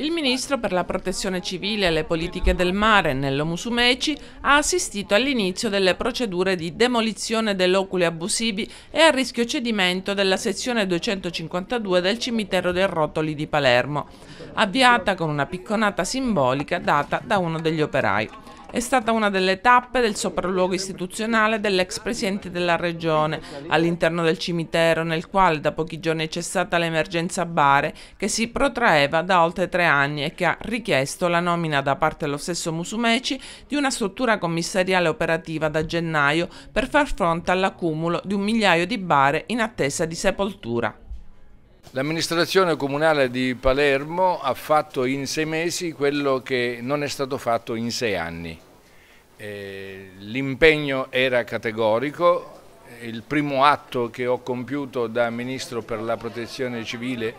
Il ministro per la protezione civile e le politiche del mare, Nello Musumeci, ha assistito all'inizio delle procedure di demolizione dell'oculi abusivi e al rischio cedimento della sezione 252 del cimitero dei Rotoli di Palermo, avviata con una picconata simbolica data da uno degli operai. È stata una delle tappe del sopralluogo istituzionale dell'ex presidente della regione all'interno del cimitero nel quale da pochi giorni è cessata l'emergenza Bare che si protraeva da oltre tre anni e che ha richiesto la nomina da parte dello stesso Musumeci di una struttura commissariale operativa da gennaio per far fronte all'accumulo di un migliaio di bare in attesa di sepoltura. L'amministrazione comunale di Palermo ha fatto in sei mesi quello che non è stato fatto in sei anni. Eh, L'impegno era categorico, il primo atto che ho compiuto da Ministro per la Protezione Civile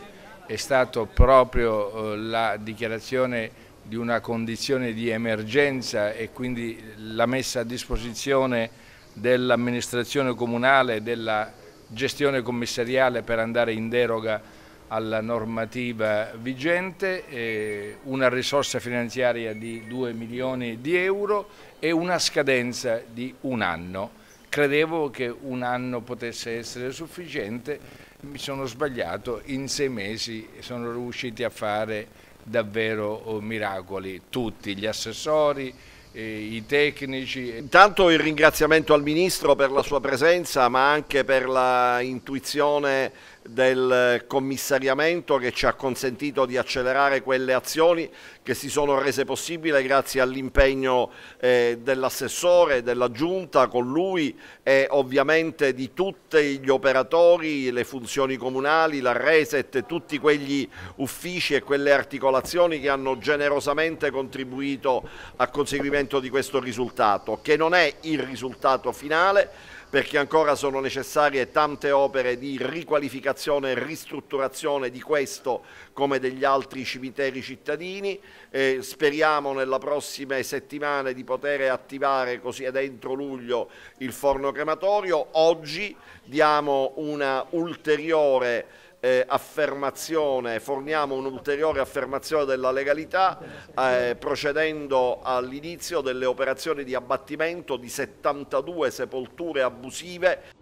è stato proprio eh, la dichiarazione di una condizione di emergenza e quindi la messa a disposizione dell'amministrazione comunale e della gestione commissariale per andare in deroga alla normativa vigente, una risorsa finanziaria di 2 milioni di euro e una scadenza di un anno. Credevo che un anno potesse essere sufficiente, mi sono sbagliato, in sei mesi sono riusciti a fare davvero oh, miracoli tutti, gli assessori, i tecnici. Intanto il ringraziamento al Ministro per la sua presenza ma anche per la intuizione del commissariamento che ci ha consentito di accelerare quelle azioni che si sono rese possibili grazie all'impegno eh, dell'assessore, della giunta con lui e ovviamente di tutti gli operatori, le funzioni comunali, la Reset, tutti quegli uffici e quelle articolazioni che hanno generosamente contribuito al conseguimento di questo risultato, che non è il risultato finale perché ancora sono necessarie tante opere di riqualificazione e ristrutturazione di questo come degli altri cimiteri cittadini. Eh, speriamo nelle prossime settimane di poter attivare così ad entro luglio il forno crematorio. Oggi diamo una ulteriore eh, affermazione, forniamo un'ulteriore affermazione della legalità eh, procedendo all'inizio delle operazioni di abbattimento di 72 sepolture abusive